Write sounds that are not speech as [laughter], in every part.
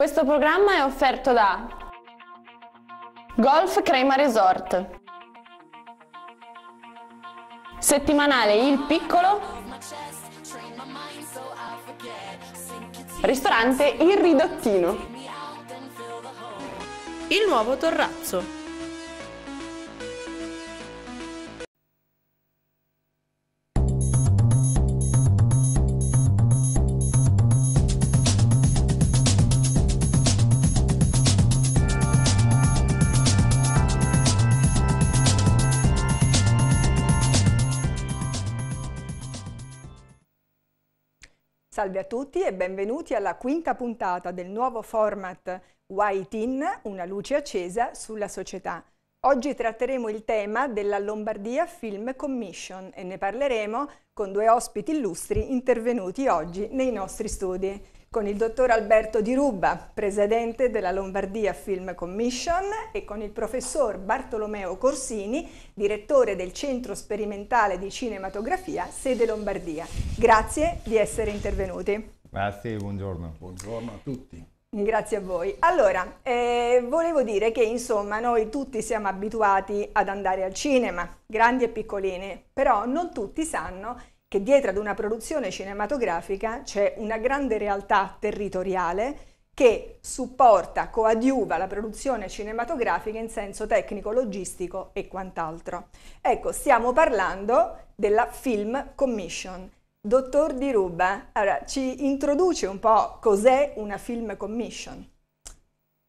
Questo programma è offerto da Golf Crema Resort Settimanale Il Piccolo Ristorante Il Ridottino Il nuovo Torrazzo Salve a tutti e benvenuti alla quinta puntata del nuovo format White In, una luce accesa sulla società. Oggi tratteremo il tema della Lombardia Film Commission e ne parleremo con due ospiti illustri intervenuti oggi nei nostri studi con il dottor Alberto Di Ruba, presidente della Lombardia Film Commission e con il professor Bartolomeo Corsini, direttore del Centro Sperimentale di Cinematografia, sede Lombardia. Grazie di essere intervenuti. Grazie, buongiorno. Buongiorno a tutti. Grazie a voi. Allora, eh, volevo dire che insomma noi tutti siamo abituati ad andare al cinema, grandi e piccolini, però non tutti sanno che dietro ad una produzione cinematografica c'è una grande realtà territoriale che supporta, coadiuva la produzione cinematografica in senso tecnico, logistico e quant'altro. Ecco, stiamo parlando della Film Commission. Dottor Di Ruba, allora, ci introduce un po' cos'è una Film Commission?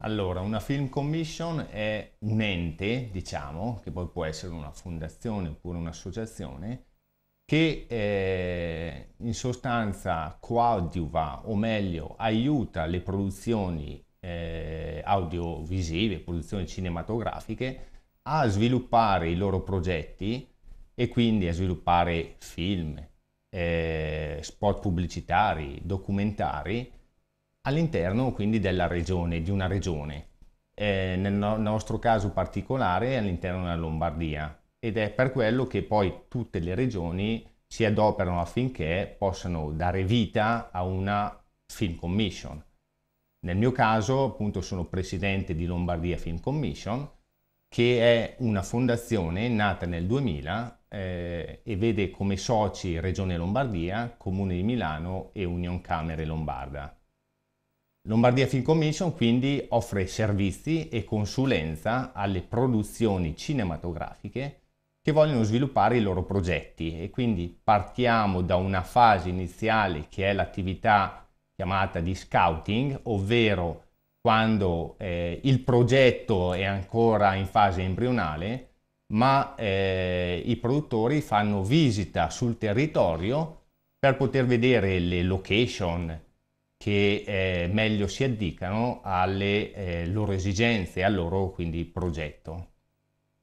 Allora, una Film Commission è un ente, diciamo, che poi può essere una fondazione oppure un'associazione, che eh, in sostanza coadiuva o meglio aiuta le produzioni eh, audiovisive, produzioni cinematografiche a sviluppare i loro progetti e quindi a sviluppare film, eh, spot pubblicitari, documentari all'interno quindi della regione, di una regione. Eh, nel no- nostro caso particolare all'interno della Lombardia, ed è per quello che poi tutte le regioni si adoperano affinché possano dare vita a una film commission. Nel mio caso appunto sono presidente di Lombardia Film Commission che è una fondazione nata nel 2000 eh, e vede come soci Regione Lombardia, Comune di Milano e Union Camere Lombarda. Lombardia Film Commission quindi offre servizi e consulenza alle produzioni cinematografiche che vogliono sviluppare i loro progetti e quindi partiamo da una fase iniziale che è l'attività chiamata di scouting, ovvero quando eh, il progetto è ancora in fase embrionale, ma eh, i produttori fanno visita sul territorio per poter vedere le location che eh, meglio si addicano alle eh, loro esigenze, al loro quindi progetto.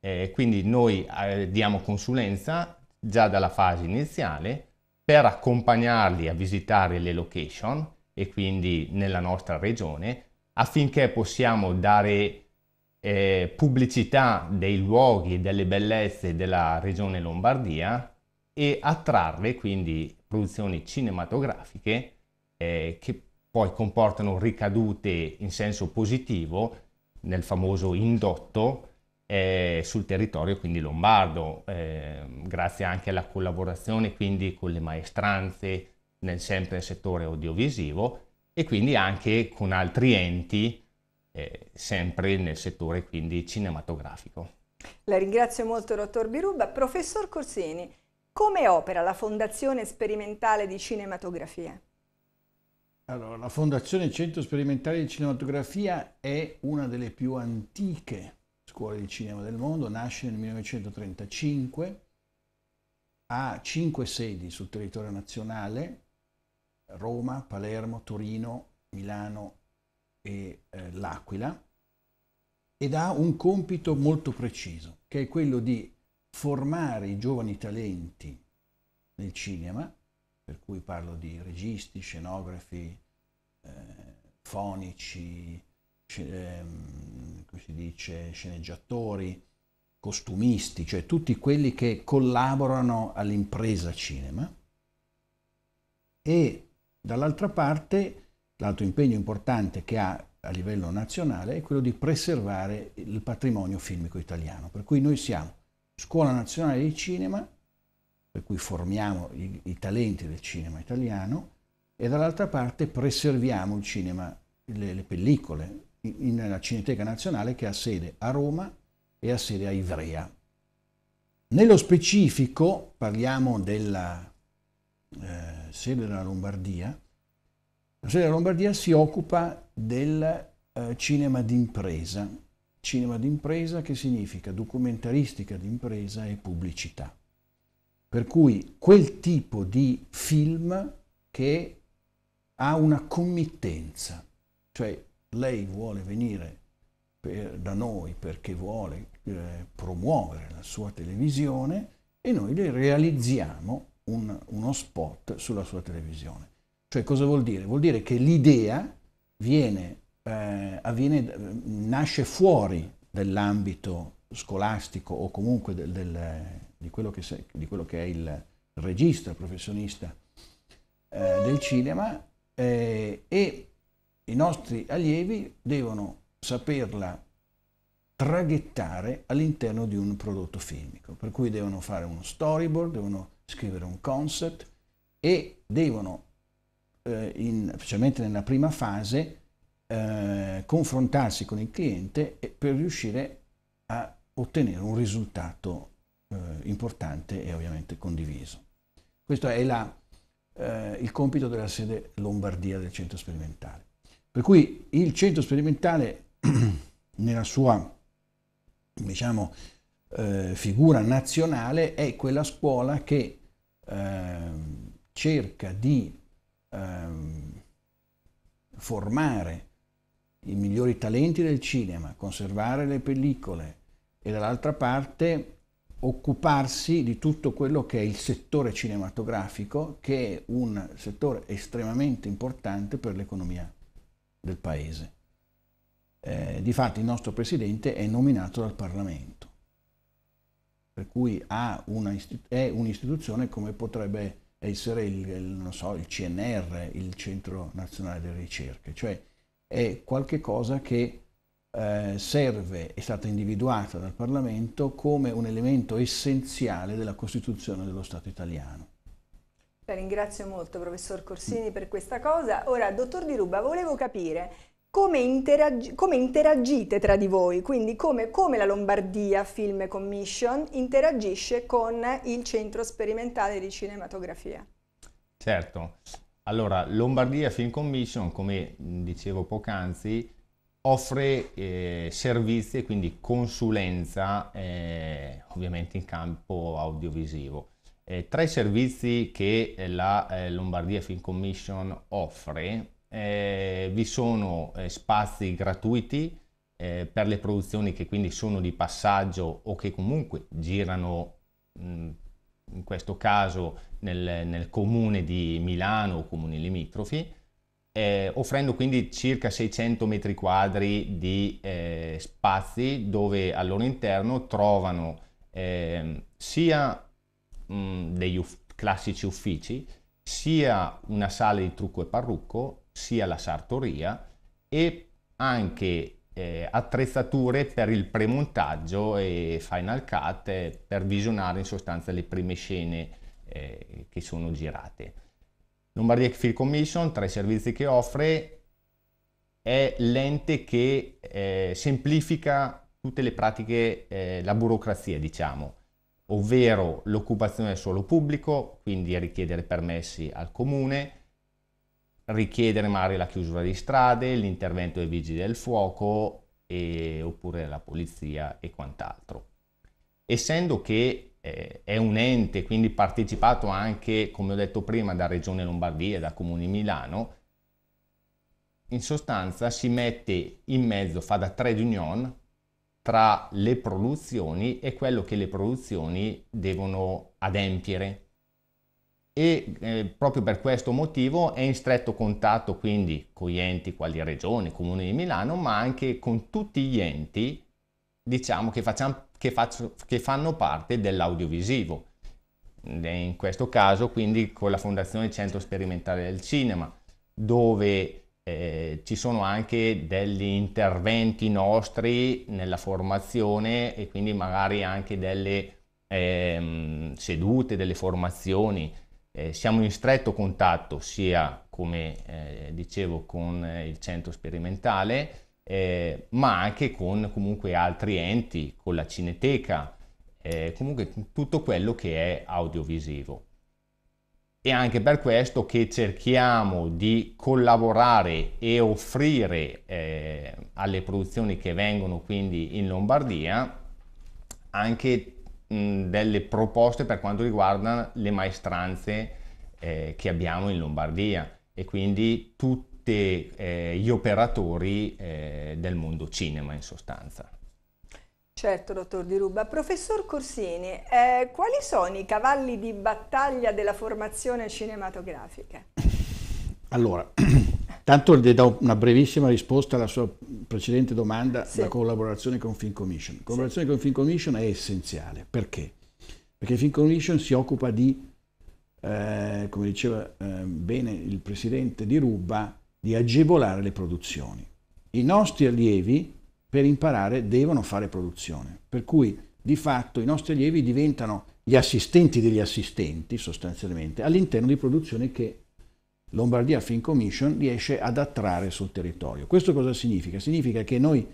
Eh, quindi noi eh, diamo consulenza già dalla fase iniziale per accompagnarli a visitare le location e quindi nella nostra regione affinché possiamo dare eh, pubblicità dei luoghi e delle bellezze della regione Lombardia e attrarre quindi produzioni cinematografiche eh, che poi comportano ricadute in senso positivo nel famoso indotto eh, sul territorio quindi lombardo, eh, grazie anche alla collaborazione quindi con le maestranze nel sempre settore audiovisivo e quindi anche con altri enti eh, sempre nel settore quindi cinematografico. La ringrazio molto dottor Biruba. Professor Corsini, come opera la Fondazione Sperimentale di Cinematografia? Allora, la Fondazione Centro Sperimentale di Cinematografia è una delle più antiche scuole di cinema del mondo, nasce nel 1935, ha cinque sedi sul territorio nazionale, Roma, Palermo, Torino, Milano e eh, L'Aquila, ed ha un compito molto preciso, che è quello di formare i giovani talenti nel cinema, per cui parlo di registi, scenografi, eh, fonici, Ehm, come si dice, sceneggiatori, costumisti, cioè tutti quelli che collaborano all'impresa cinema e dall'altra parte l'altro impegno importante che ha a livello nazionale è quello di preservare il patrimonio filmico italiano, per cui noi siamo Scuola Nazionale di Cinema, per cui formiamo i, i talenti del cinema italiano e dall'altra parte preserviamo il cinema, le, le pellicole, nella Cineteca Nazionale che ha sede a Roma e ha sede a Ivrea. Nello specifico parliamo della eh, sede della Lombardia. La sede della Lombardia si occupa del eh, cinema d'impresa, cinema d'impresa che significa documentaristica d'impresa e pubblicità. Per cui quel tipo di film che ha una committenza, cioè lei vuole venire per, da noi perché vuole eh, promuovere la sua televisione e noi le realizziamo un, uno spot sulla sua televisione. Cioè cosa vuol dire? Vuol dire che l'idea eh, nasce fuori dell'ambito scolastico o comunque del, del, di, quello se, di, quello che è il regista, professionista eh, del cinema eh, e i nostri allievi devono saperla traghettare all'interno di un prodotto filmico, per cui devono fare uno storyboard, devono scrivere un concept e devono, eh, in, specialmente nella prima fase, eh, confrontarsi con il cliente per riuscire a ottenere un risultato eh, importante e ovviamente condiviso. Questo è la, eh, il compito della sede Lombardia del centro sperimentale. Per cui il centro sperimentale [clears throat] nella sua diciamo, eh, figura nazionale è quella scuola che eh, cerca di eh, formare i migliori talenti del cinema, conservare le pellicole e dall'altra parte occuparsi di tutto quello che è il settore cinematografico, che è un settore estremamente importante per l'economia del Paese. Eh, difatti il nostro Presidente è nominato dal Parlamento, per cui istit- è un'istituzione come potrebbe essere il, il, so, il, CNR, il Centro Nazionale delle Ricerche, cioè è qualcosa che eh, serve, è stata individuata dal Parlamento come un elemento essenziale della Costituzione dello Stato italiano. La ringrazio molto professor Corsini per questa cosa. Ora, dottor Di Ruba, volevo capire come, interag come interagite tra di voi, quindi come, come, la Lombardia Film Commission interagisce con il Centro Sperimentale di Cinematografia. Certo, allora Lombardia Film Commission, come dicevo poc'anzi, offre eh, servizi e quindi consulenza eh, ovviamente in campo audiovisivo eh, tra i servizi che eh, la eh, Lombardia Film Commission offre eh, vi sono eh, spazi gratuiti eh, per le produzioni che quindi sono di passaggio o che comunque girano mh, in questo caso nel, nel, comune di Milano o comuni limitrofi, eh, offrendo quindi circa 600 metri quadri di eh, spazi dove al loro interno trovano eh, sia mh, mm, degli uff- classici uffici, sia una sala di trucco e parrucco, sia la sartoria e anche eh, attrezzature per il premontaggio e Final Cut eh, per visionare in sostanza le prime scene eh, che sono girate. Lombardia Film Commission, tra i servizi che offre, è l'ente che eh, semplifica tutte le pratiche, eh, la burocrazia diciamo ovvero l'occupazione del suolo pubblico, quindi richiedere permessi al comune, richiedere magari la chiusura di strade, l'intervento dei vigili del fuoco e, oppure la polizia e quant'altro. Essendo che eh, è un ente quindi partecipato anche, come ho detto prima, da Regione Lombardia e da Comune Milano, in sostanza si mette in mezzo, fa da trade union, tra le produzioni e quello che le produzioni devono adempiere e eh, proprio per questo motivo è in stretto contatto quindi con gli enti quali Regione, Comune di Milano, ma anche con tutti gli enti diciamo, che, facciamo, che, faccio, che fanno parte dell'audiovisivo. In questo caso quindi con la Fondazione Centro Sperimentale del Cinema, dove eh, ci sono anche degli interventi nostri nella formazione e quindi magari anche delle eh, sedute, delle formazioni. Eh, siamo in stretto contatto sia, come eh, dicevo, con eh, il centro sperimentale, eh, ma anche con comunque altri enti, con la cineteca, comunque tutto quello che è audiovisivo è anche per questo che cerchiamo di collaborare e offrire eh, alle produzioni che vengono quindi in Lombardia anche mh, delle proposte per quanto riguarda le maestranze eh, che abbiamo in Lombardia e quindi tutti eh, gli operatori eh, del mondo cinema in sostanza. Certo, dottor Di Ruba. Professor Corsini, eh, quali sono i cavalli di battaglia della formazione cinematografica? Allora, [clears throat] tanto le do una brevissima risposta alla sua precedente domanda, sì. la collaborazione con Commission. La collaborazione sì. con Commission è essenziale, perché? Perché Commission si occupa di, eh, come diceva eh, bene il presidente Di Ruba, di agevolare le produzioni. I nostri allievi per imparare devono fare produzione. Per cui di fatto i nostri allievi diventano gli assistenti degli assistenti sostanzialmente all'interno di produzioni che Lombardia Film Commission riesce ad attrarre sul territorio. Questo cosa significa? Significa che noi,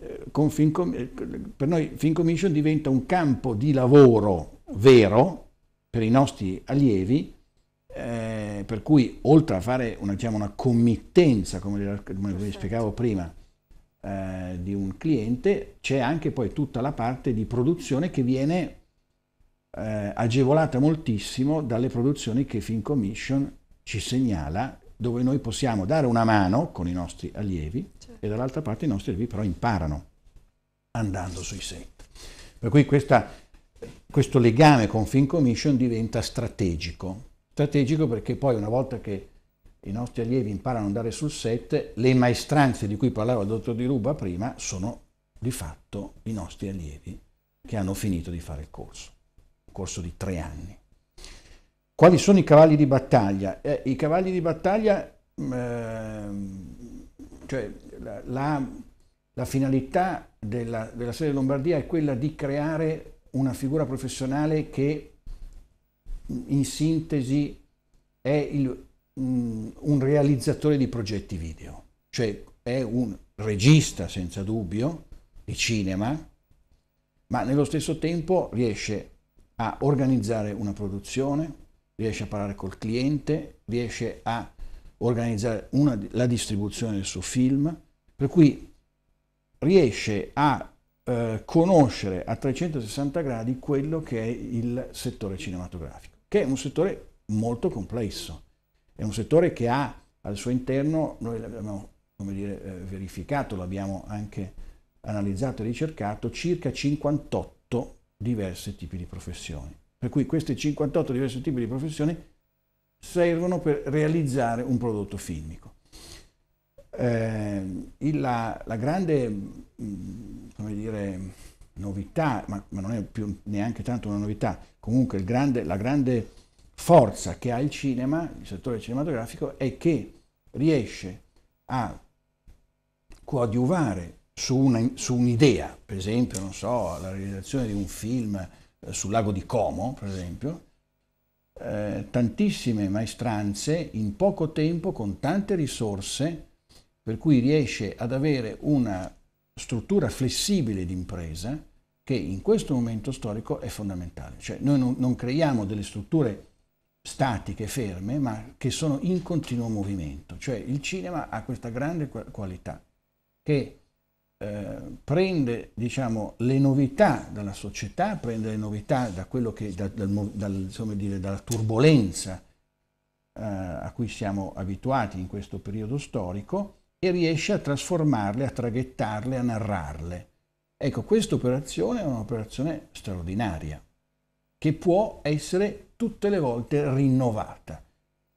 eh, Fincom eh, per noi Film Commission diventa un campo di lavoro vero per i nostri allievi eh, per cui oltre a fare una, diciamo, una committenza, come, le, come vi spiegavo prima, eh, di un cliente, c'è anche poi tutta la parte di produzione che viene eh, agevolata moltissimo dalle produzioni che Fincommission ci segnala, dove noi possiamo dare una mano con i nostri allievi certo. e dall'altra parte i nostri allievi però imparano andando sui set. Per cui questa, questo legame con Fincommission diventa strategico, strategico perché poi una volta che i nostri allievi imparano ad andare sul set, le maestranze di cui parlava il dottor Di Ruba prima sono di fatto i nostri allievi che hanno finito di fare il corso, un corso di tre anni. Quali sono i cavalli di battaglia? Eh, I cavalli di battaglia, eh, cioè la, la, finalità della, della sede Lombardia è quella di creare una figura professionale che in sintesi è il mh, mm, un realizzatore di progetti video, cioè è un regista senza dubbio di cinema, ma nello stesso tempo riesce a organizzare una produzione, riesce a parlare col cliente, riesce a organizzare una, la distribuzione del suo film, per cui riesce a eh, conoscere a 360 gradi quello che è il settore cinematografico, che è un settore molto complesso, è un settore che ha al suo interno, noi l'abbiamo dire, eh, verificato, l'abbiamo anche analizzato e ricercato, circa 58 diversi tipi di professioni. Per cui questi 58 diversi tipi di professioni servono per realizzare un prodotto filmico. Eh, la, la, grande mm, dire, novità, ma, ma, non è più neanche tanto una novità, comunque grande, la grande forza che ha il cinema, il settore cinematografico, è che riesce a coadiuvare su, una, su un'idea, per esempio, non so, la realizzazione di un film eh, sul lago di Como, per esempio, eh, tantissime maestranze in poco tempo con tante risorse, per cui riesce ad avere una struttura flessibile di impresa che in questo momento storico è fondamentale. Cioè noi non, non creiamo delle strutture statiche, ferme, ma che sono in continuo movimento. Cioè il cinema ha questa grande qualità che eh, prende diciamo, le novità dalla società, prende le novità da che, da, dal, dal, dire, dalla turbolenza eh, a cui siamo abituati in questo periodo storico e riesce a trasformarle, a traghettarle, a narrarle. Ecco, questa operazione è un'operazione straordinaria che può essere tutte le volte rinnovata.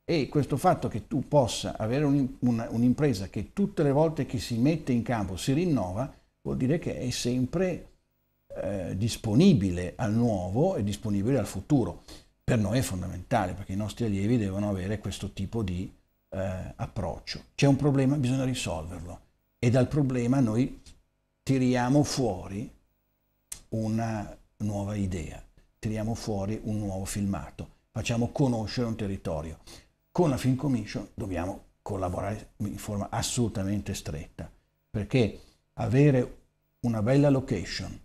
E questo fatto che tu possa avere un'impresa che tutte le volte che si mette in campo si rinnova, vuol dire che è sempre eh, disponibile al nuovo e disponibile al futuro. Per noi è fondamentale perché i nostri allievi devono avere questo tipo di eh, approccio. C'è un problema, bisogna risolverlo e dal problema noi tiriamo fuori una nuova idea tiriamo fuori un nuovo filmato, facciamo conoscere un territorio. Con la Film Commission dobbiamo collaborare in forma assolutamente stretta, perché avere una bella location,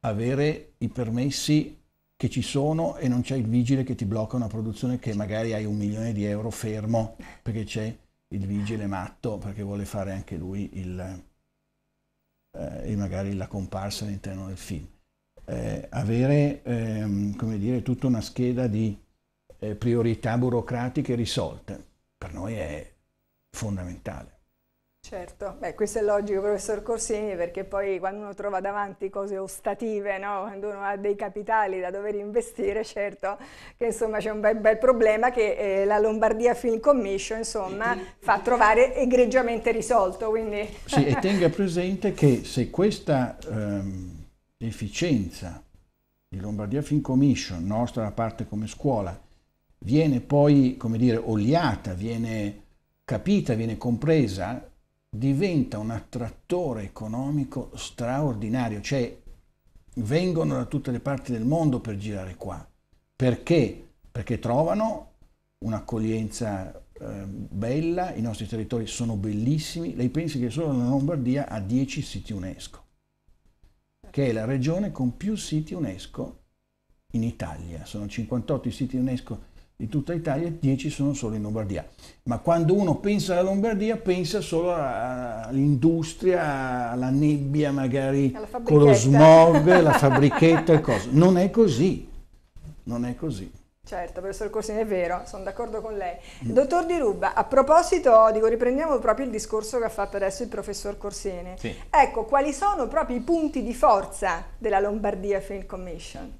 avere i permessi che ci sono e non c'è il vigile che ti blocca una produzione che magari hai un milione di euro fermo perché c'è il vigile matto perché vuole fare anche lui il, eh, magari la comparsa all'interno del film eh, avere ehm, come dire, tutta una scheda di eh, priorità burocratiche risolte per noi è fondamentale. Certo, Beh, questo è logico professor Corsini perché poi quando uno trova davanti cose ostative, no? quando uno ha dei capitali da dover investire, certo che insomma c'è un bel, bel, problema che eh, la Lombardia Film Commission insomma fa trovare egregiamente risolto. Quindi... Sì, e tenga presente che se questa... Ehm, efficienza di Lombardia Film Commission, nostra parte come scuola, viene poi, come dire, oliata, viene capita, viene compresa, diventa un attrattore economico straordinario, cioè vengono da tutte le parti del mondo per girare qua. Perché? Perché trovano un'accoglienza eh, bella, i nostri territori sono bellissimi, lei pensi che solo la Lombardia ha 10 siti UNESCO che è la regione con più siti UNESCO in Italia. Sono 58 i siti UNESCO in tutta Italia, e 10 sono solo in Lombardia. Ma quando uno pensa alla Lombardia, pensa solo all'industria, alla nebbia magari, con lo smog, la fabbrichetta e cose. Non è così, non è così. Certo, professor Corsini, è vero, sono d'accordo con lei. Mm. Dottor Di Ruba, a proposito, dico, riprendiamo proprio il discorso che ha fatto adesso il professor Corsini. Sì. Ecco, quali sono proprio i punti di forza della Lombardia Film Commission?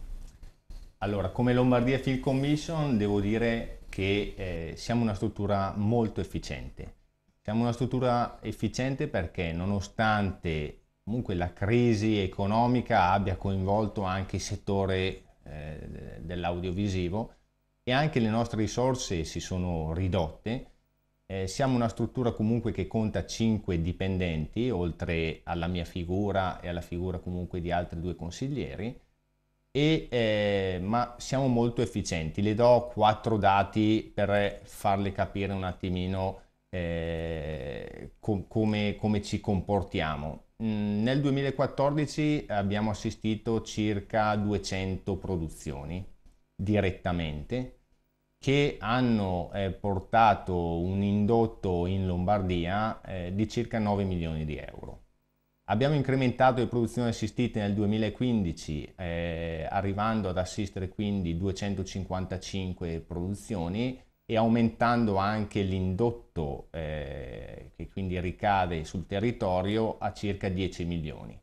Allora, come Lombardia Film Commission devo dire che eh, siamo una struttura molto efficiente. Siamo una struttura efficiente perché nonostante comunque la crisi economica abbia coinvolto anche il settore eh, dell'audiovisivo e anche le nostre risorse si sono ridotte. Eh, siamo una struttura comunque che conta 5 dipendenti, oltre alla mia figura e alla figura comunque di altri due consiglieri, e, eh, ma siamo molto efficienti. Le do quattro dati per farle capire un attimino eh, com come, come ci comportiamo. Mm, nel 2014 abbiamo assistito circa 200 produzioni direttamente che hanno eh, portato un indotto in Lombardia eh, di circa 9 milioni di euro. Abbiamo incrementato le produzioni assistite nel 2015 eh, arrivando ad assistere quindi 255 produzioni e aumentando anche l'indotto eh, che quindi ricade sul territorio a circa 10 milioni.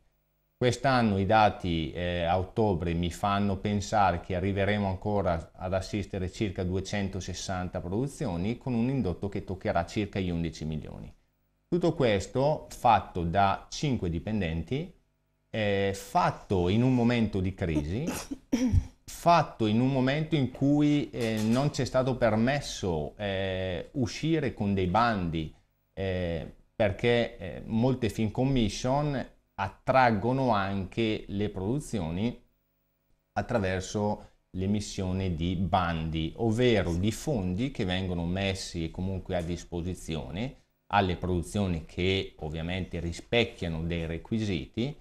Quest'anno i dati eh, a ottobre mi fanno pensare che arriveremo ancora ad assistere circa 260 produzioni con un indotto che toccherà circa gli 11 milioni. Tutto questo fatto da 5 dipendenti, eh, fatto in un momento di crisi [coughs] fatto in un momento in cui eh, non c'è stato permesso eh, uscire con dei bandi eh, perché eh, molte film commission attraggono anche le produzioni attraverso l'emissione di bandi, ovvero di fondi che vengono messi comunque a disposizione alle produzioni che ovviamente rispecchiano dei requisiti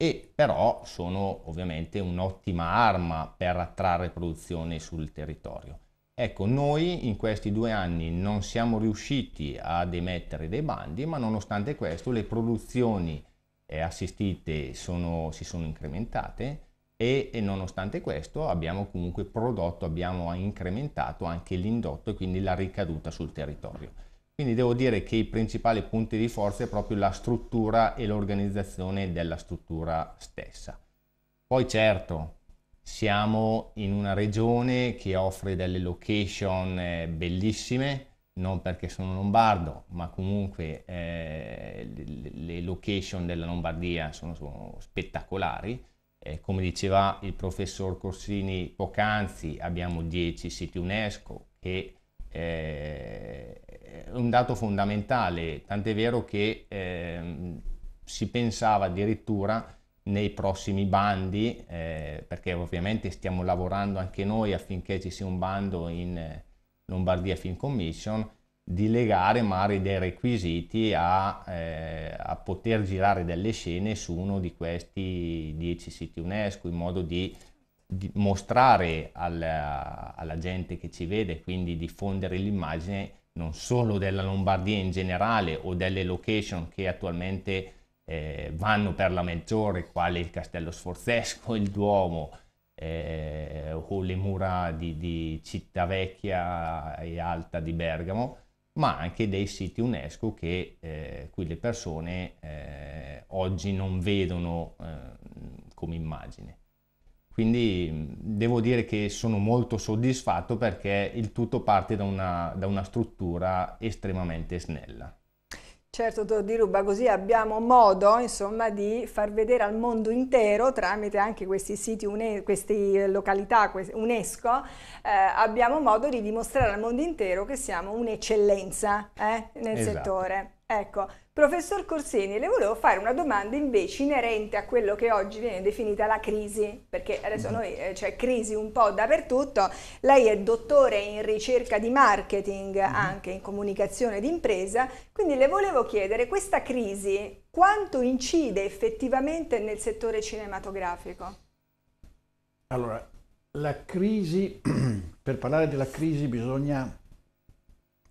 e però sono ovviamente un'ottima arma per attrarre produzione sul territorio. Ecco, noi in questi due anni non siamo riusciti ad emettere dei bandi, ma nonostante questo le produzioni eh, assistite sono, si sono incrementate e, e, nonostante questo abbiamo comunque prodotto, abbiamo incrementato anche l'indotto e quindi la ricaduta sul territorio. Quindi devo dire che i principali punti di forza è proprio la struttura e l'organizzazione della struttura stessa. Poi certo, siamo in una regione che offre delle location eh, bellissime, non perché sono lombardo, ma comunque eh, le location della Lombardia sono, sono spettacolari. Eh, come diceva il professor Corsini poc'anzi, abbiamo 10 siti UNESCO che eh, è un dato fondamentale, tant'è vero che eh, si pensava addirittura nei prossimi bandi, eh, perché ovviamente stiamo lavorando anche noi affinché ci sia un bando in eh, Lombardia Film Commission, di legare magari dei requisiti a, eh, a, poter girare delle scene su uno di questi 10 siti UNESCO in modo di mostrare alla, alla gente che ci vede, quindi diffondere l'immagine non solo della Lombardia in generale o delle location che attualmente eh, vanno per la maggiore, quale il Castello Sforzesco, il Duomo eh, o le mura di, di Città Vecchia e Alta di Bergamo, ma anche dei siti UNESCO che eh, cui le persone eh, oggi non vedono eh, come immagine. Quindi devo dire che sono molto soddisfatto perché il tutto parte da una, da una struttura estremamente snella. Certo, dottor Di Ruba, così abbiamo modo insomma, di far vedere al mondo intero, tramite anche questi siti, queste località UNESCO, eh, abbiamo modo di dimostrare al mondo intero che siamo un'eccellenza eh, nel esatto. settore. Ecco, professor Corsini, le volevo fare una domanda invece inerente a quello che oggi viene definita la crisi, perché adesso mhm. noi eh, c'è crisi un po' dappertutto. Lei è dottore in ricerca di marketing, mhm. anche in comunicazione d'impresa, quindi le volevo chiedere questa crisi quanto incide effettivamente nel settore cinematografico? Allora, la crisi, [clears throat] per parlare della crisi bisogna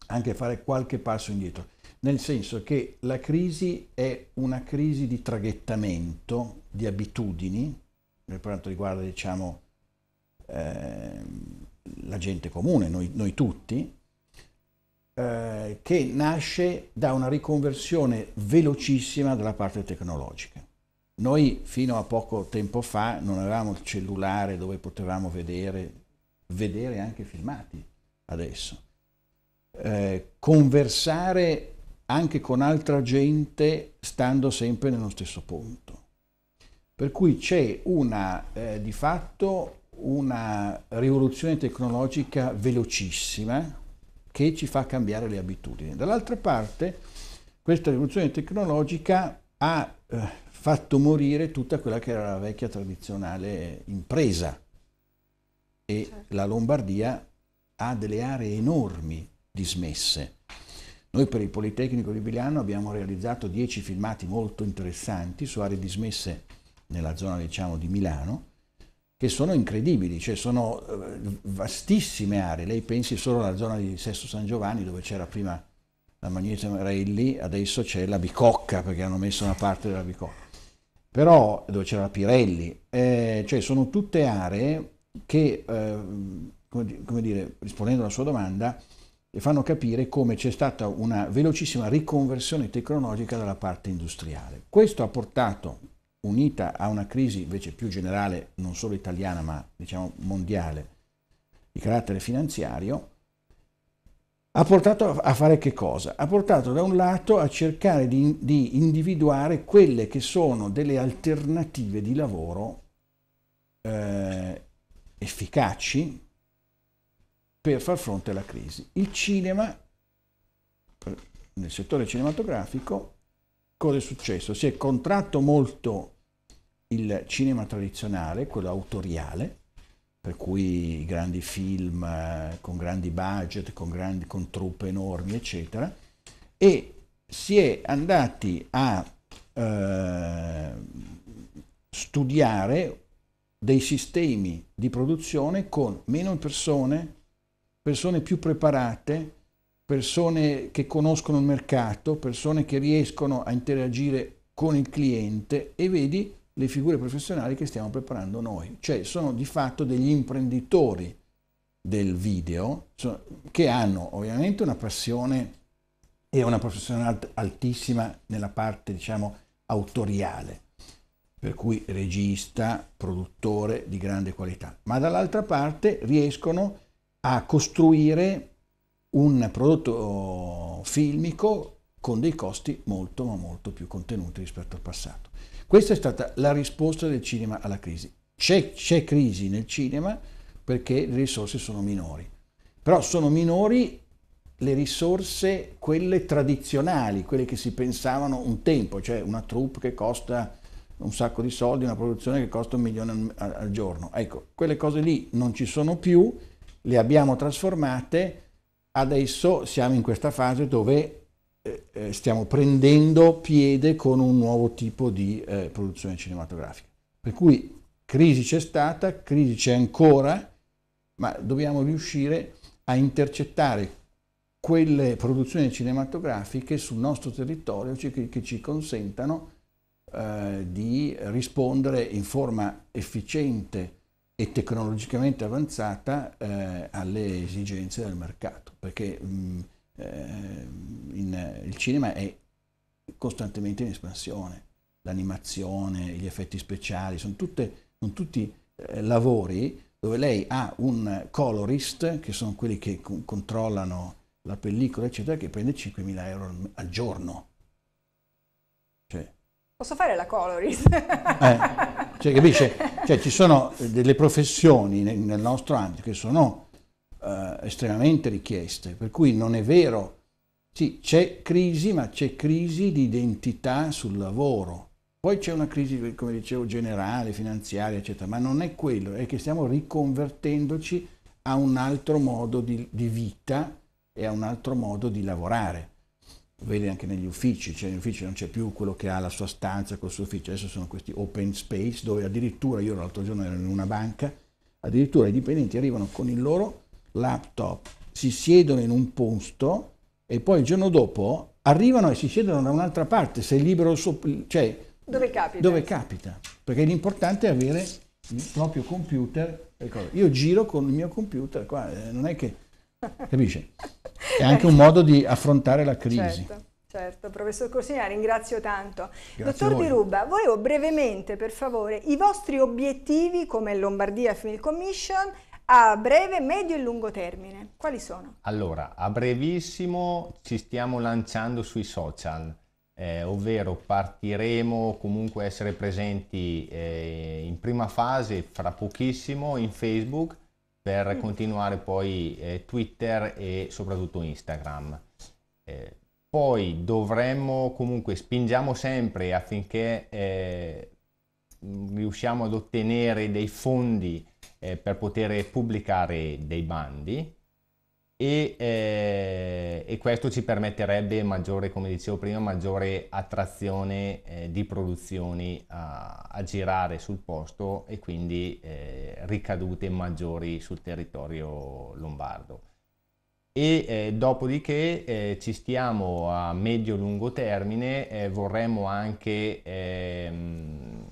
anche fare qualche passo indietro nel senso che la crisi è una crisi di traghettamento di abitudini per quanto riguarda diciamo, eh, la gente comune, noi, noi tutti, eh, che nasce da una riconversione velocissima della parte tecnologica. Noi fino a poco tempo fa non avevamo il cellulare dove potevamo vedere, vedere anche filmati adesso. Eh, conversare anche con altra gente stando sempre nello stesso punto. Per cui c'è una, eh, di fatto una rivoluzione tecnologica velocissima che ci fa cambiare le abitudini. Dall'altra parte questa rivoluzione tecnologica ha eh, fatto morire tutta quella che era la vecchia tradizionale impresa e certo. la Lombardia ha delle aree enormi dismesse noi per il Politecnico di Milano abbiamo realizzato 10 filmati molto interessanti su aree dismesse nella zona diciamo, di Milano, che sono incredibili, cioè sono eh, vastissime aree. Lei pensi solo alla zona di Sesto San Giovanni dove c'era prima la Magneta Marelli, adesso c'è la Bicocca perché hanno messo una parte della Bicocca. Però dove c'era la Pirelli, eh, cioè sono tutte aree che, eh, come, come dire, rispondendo alla sua domanda, e fanno capire come c'è stata una velocissima riconversione tecnologica dalla parte industriale. Questo ha portato, unita a una crisi invece più generale, non solo italiana ma diciamo mondiale, di carattere finanziario, ha portato a fare che cosa? Ha portato da un lato a cercare di, di individuare quelle che sono delle alternative di lavoro eh, efficaci, per far fronte alla crisi. Il cinema, nel settore cinematografico, cosa è successo? Si è contratto molto il cinema tradizionale, quello autoriale, per cui i grandi film eh, con grandi budget, con, grandi, con truppe enormi, eccetera, e si è andati a eh, studiare dei sistemi di produzione con meno persone, persone più preparate, persone che conoscono il mercato, persone che riescono a interagire con il cliente e vedi le figure professionali che stiamo preparando noi. Cioè sono di fatto degli imprenditori del video che hanno ovviamente una passione e una professionalità altissima nella parte diciamo autoriale per cui regista, produttore di grande qualità, ma dall'altra parte riescono a a costruire un prodotto eh, filmico con dei costi molto ma molto più contenuti rispetto al passato. Questa è stata la risposta del cinema alla crisi. C'è, crisi nel cinema perché le risorse sono minori, però sono minori le risorse, quelle tradizionali, quelle che si pensavano un tempo, cioè una troupe che costa un sacco di soldi, una produzione che costa un milione al giorno. Ecco, quelle cose lì non ci sono più le abbiamo trasformate, adesso siamo in questa fase dove eh, eh, stiamo prendendo piede con un nuovo tipo di eh, produzione cinematografica. Per cui crisi c'è stata, crisi c'è ancora, ma dobbiamo riuscire a intercettare quelle produzioni cinematografiche sul nostro territorio che, ci consentano eh, di rispondere in forma efficiente e tecnologicamente avanzata eh, alle esigenze del mercato, perché mh, mm, eh, in, il cinema è costantemente in espansione, l'animazione, gli effetti speciali, sono, tutte, sono tutti eh, lavori dove lei ha un colorist, che sono quelli che co- controllano la pellicola, eccetera, che prende 5.000 euro al giorno. Cioè, Posso fare la colorist? Eh. Cioè, capisce? Cioè, ci sono delle professioni nel nostro ambito che sono eh, estremamente richieste, per cui non è vero. Sì, c'è crisi, ma c'è crisi di identità sul lavoro. Poi c'è una crisi, come dicevo, generale, finanziaria, eccetera, ma non è quello, è che stiamo riconvertendoci a un altro modo di, di vita e a un altro modo di lavorare vedi anche negli uffici, cioè negli uffici non c'è più quello che ha la sua stanza col suo ufficio, adesso sono questi open space dove addirittura, io l'altro giorno ero in una banca, addirittura i dipendenti arrivano con il loro laptop, si siedono in un posto e poi il giorno dopo arrivano e si siedono da un'altra parte, sei libero, sopra, cioè dove capita. dove capita, perché l'importante è avere il proprio computer. Io giro con il mio computer, qua, eh, non è che Capisce? È eh. anche un modo di affrontare la crisi. Certo. Certo, professor la ringrazio tanto. Grazie Dottor Di Ruba, volevo brevemente, per favore, i vostri obiettivi come Lombardia Film Commission a breve, medio e lungo termine. Quali sono? Allora, a brevissimo ci stiamo lanciando sui social, eh, ovvero partiremo comunque a essere presenti eh, in prima fase, fra pochissimo, in Facebook, per mm. continuare poi eh, Twitter e soprattutto Instagram. Eh, poi dovremmo comunque spingiamo sempre affinché eh, riusciamo ad ottenere dei fondi eh, per poter pubblicare dei bandi e, eh, e, questo ci permetterebbe maggiore, come dicevo prima, maggiore attrazione eh, di produzioni a, a, girare sul posto e quindi eh, ricadute maggiori sul territorio lombardo. E eh, dopodiché eh, ci stiamo a medio-lungo termine, eh, vorremmo anche ehm,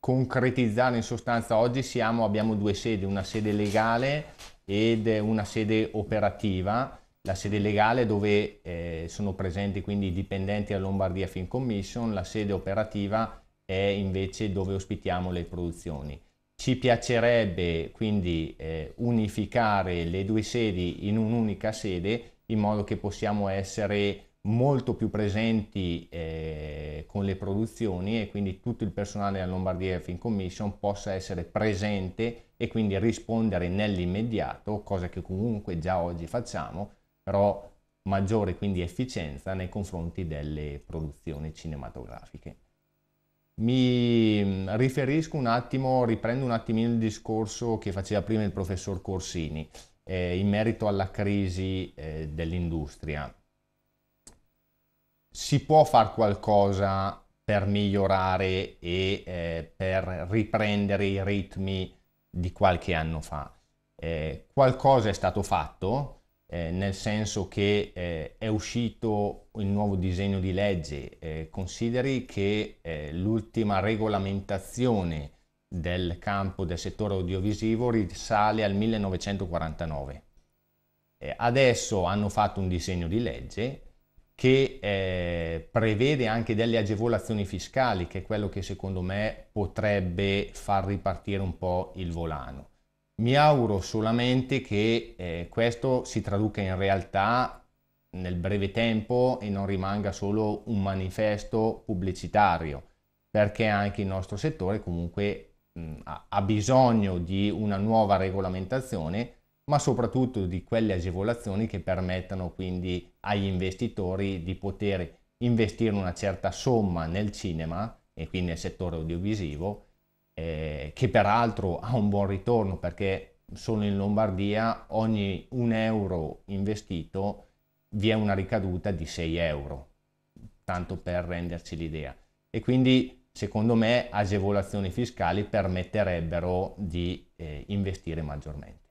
concretizzare in sostanza, oggi siamo, abbiamo due sedi, una sede legale ed una sede operativa, la sede legale dove eh, sono presenti quindi i dipendenti a Lombardia Film Commission, la sede operativa è invece dove ospitiamo le produzioni. Ci piacerebbe quindi eh, unificare le due sedi in un'unica sede in modo che possiamo essere molto più presenti eh, con le produzioni e quindi tutto il personale della Lombardia Film Commission possa essere presente e quindi rispondere nell'immediato, cosa che comunque già oggi facciamo, però maggiore quindi efficienza nei confronti delle produzioni cinematografiche. Mi mm, riferisco un attimo, riprendo un attimino il discorso che faceva prima il professor Corsini eh, in merito alla crisi eh, dell'industria. Si può fare qualcosa per migliorare e eh, per riprendere i ritmi di qualche anno fa. Eh, qualcosa è stato fatto, eh, nel senso che eh, è uscito il nuovo disegno di legge. Eh, consideri che eh, l'ultima regolamentazione del campo del settore audiovisivo risale al 1949. Eh, adesso hanno fatto un disegno di legge che eh, prevede anche delle agevolazioni fiscali, che è quello che secondo me potrebbe far ripartire un po' il volano. Mi auguro solamente che eh, questo si traduca in realtà nel breve tempo e non rimanga solo un manifesto pubblicitario, perché anche il nostro settore comunque mh, ha bisogno di una nuova regolamentazione, ma soprattutto di quelle agevolazioni che permettano quindi agli investitori di poter investire una certa somma nel cinema e quindi nel settore audiovisivo, eh, che peraltro ha un buon ritorno perché solo in Lombardia ogni un euro investito vi è una ricaduta di 6 euro, tanto per renderci l'idea. E quindi secondo me agevolazioni fiscali permetterebbero di eh, investire maggiormente.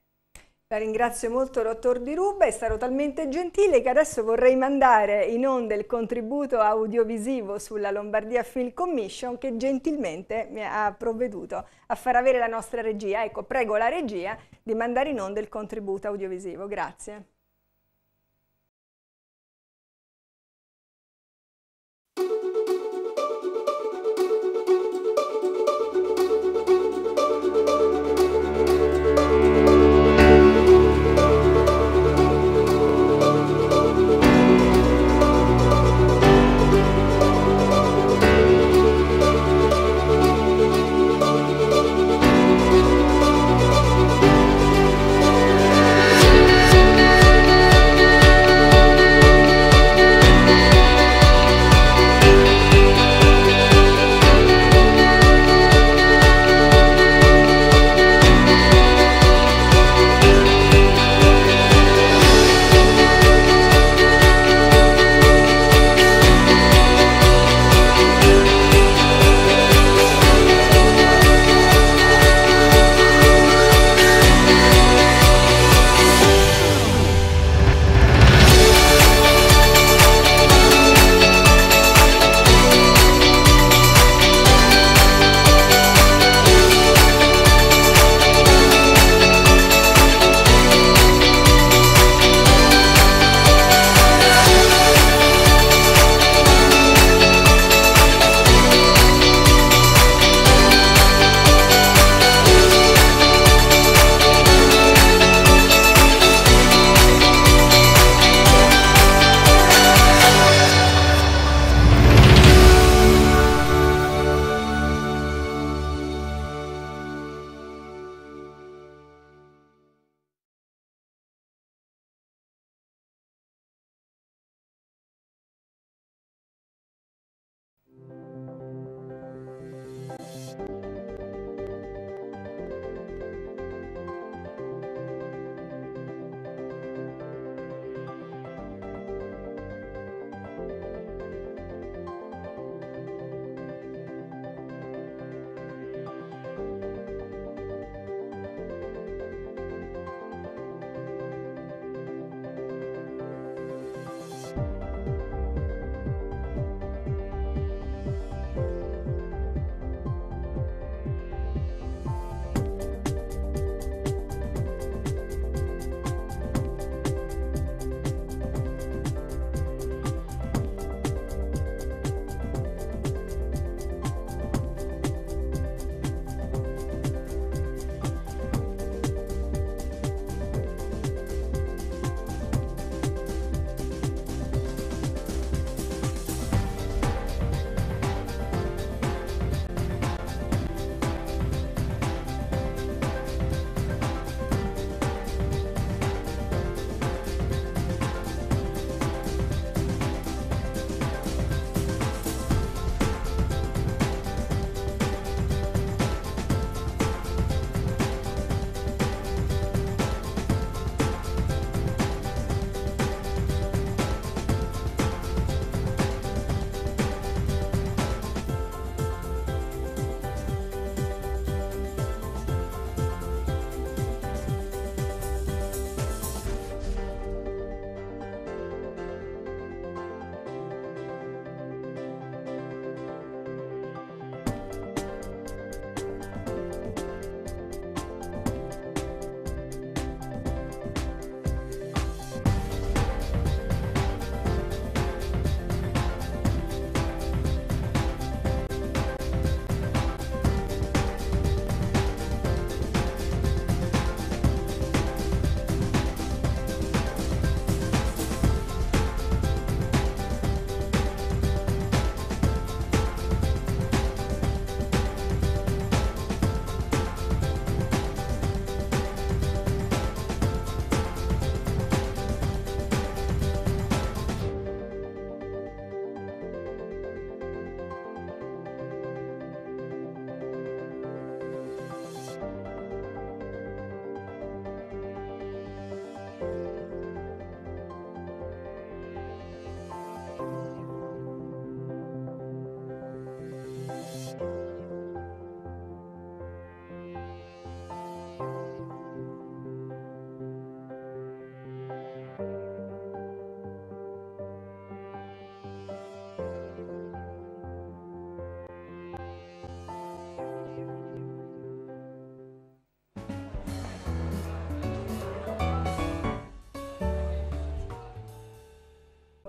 La ringrazio molto, dottor Di Ruba, è stato talmente gentile che adesso vorrei mandare in onda il contributo audiovisivo sulla Lombardia Film Commission che gentilmente mi ha provveduto a far avere la nostra regia. Ecco, prego la regia di mandare in onda il contributo audiovisivo. Grazie.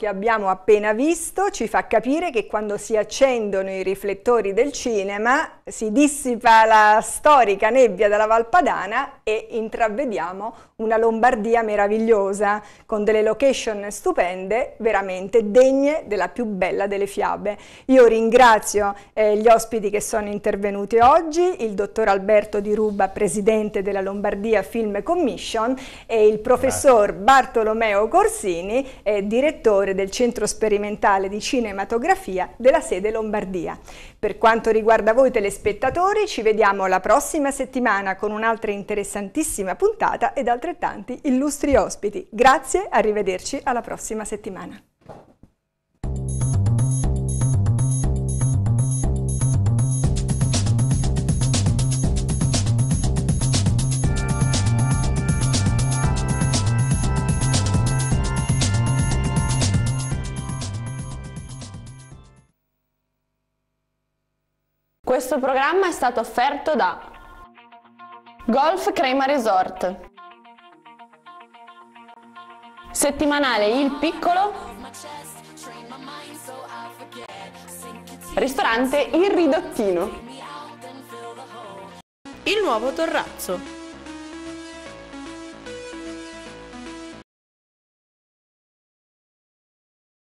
abbiamo appena visto questo ci fa capire che quando si accendono i riflettori del cinema si dissipa la storica nebbia della Valpadana e intravediamo una Lombardia meravigliosa con delle location stupende, veramente degne della più bella delle fiabe. Io ringrazio eh, gli ospiti che sono intervenuti oggi, il dottor Alberto Di Ruba, presidente della Lombardia Film Commission e il professor Bartolomeo Corsini, eh, direttore del Centro Sperimentale Nazionale di Cinematografia della sede Lombardia. Per quanto riguarda voi telespettatori, ci vediamo la prossima settimana con un'altra interessantissima puntata ed altrettanti illustri ospiti. Grazie, arrivederci alla prossima settimana. Questo programma è stato offerto da Golf Crema Resort Settimanale Il Piccolo Ristorante Il Ridottino Il nuovo Torrazzo